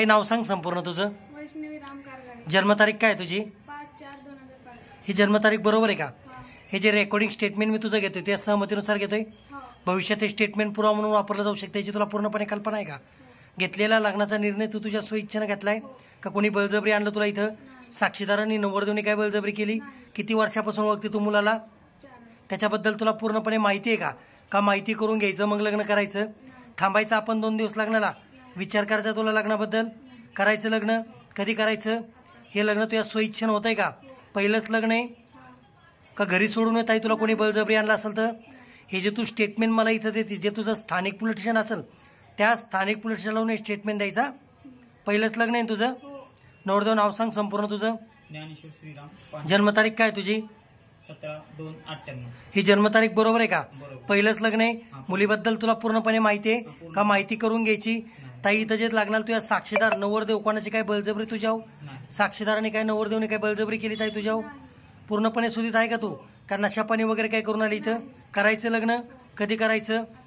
काय नाव सांग संपूर्ण तुझं जन्मतारीख काय तुझी ही जन्मतारीख बरोबर आहे का हे जे रेकॉर्डिंग स्टेटमेंट मी तुझं घेतोय त्या सहमतीनुसार घेतोय हो. भविष्यात हे स्टेटमेंट पुरावा म्हणून वापरलं जाऊ शकतं याची तुला पूर्णपणे कल्पना आहे का हो. घेतलेला लग्नाचा निर्णय तू तुझ्या स्वइच्छेनं घेतलाय हो. का कोणी बळजबरी आणलं तुला इथं साक्षीदारांनी नवरदेवनी काय बळजबरी केली किती वर्षापासून ओळखते तू मुलाला त्याच्याबद्दल तुला पूर्णपणे माहिती आहे का का माहिती करून घ्यायचं मग लग्न करायचं थांबायचं आपण दोन दिवस लग्नाला विचार करायचा तुला लग्नाबद्दल करायचं लग्न कधी करायचं हे लग्न तुझ्या स्वइच्छेनं होत आहे का पहिलंच लग्न आहे का घरी सोडून येत आहे तुला कोणी बळजबरी आणलं असेल तर हे जे तू स्टेटमेंट मला इथं देते जे तुझं स्थानिक पोलिटिशियन असेल त्या स्थानिक पोलिटिशियनला स्टेटमेंट द्यायचा पहिलंच लग्न आहे तुझं नवरदेव नाव सांग संपूर्ण तुझं ज्ञानेश्वर श्रीराम जन्मतारीख काय तुझी ही जन्मतारीख बरोबर आहे का पहिलंच लग्न आहे मुलीबद्दल तुला पूर्णपणे माहिती आहे का माहिती करून घ्यायची ताई इथं जे लागणार तुझ्या साक्षीदार नवरदेव कोणाची काय बलजबरी तुझ्या साक्षीदाराने काय नवरदेवने काय बलजबरी केली ताई तुझ्या पूर्णपणे सुधीत आहे का तू कारण नशापाणी वगैरे काय करून आली इथं करायचं लग्न कधी करायचं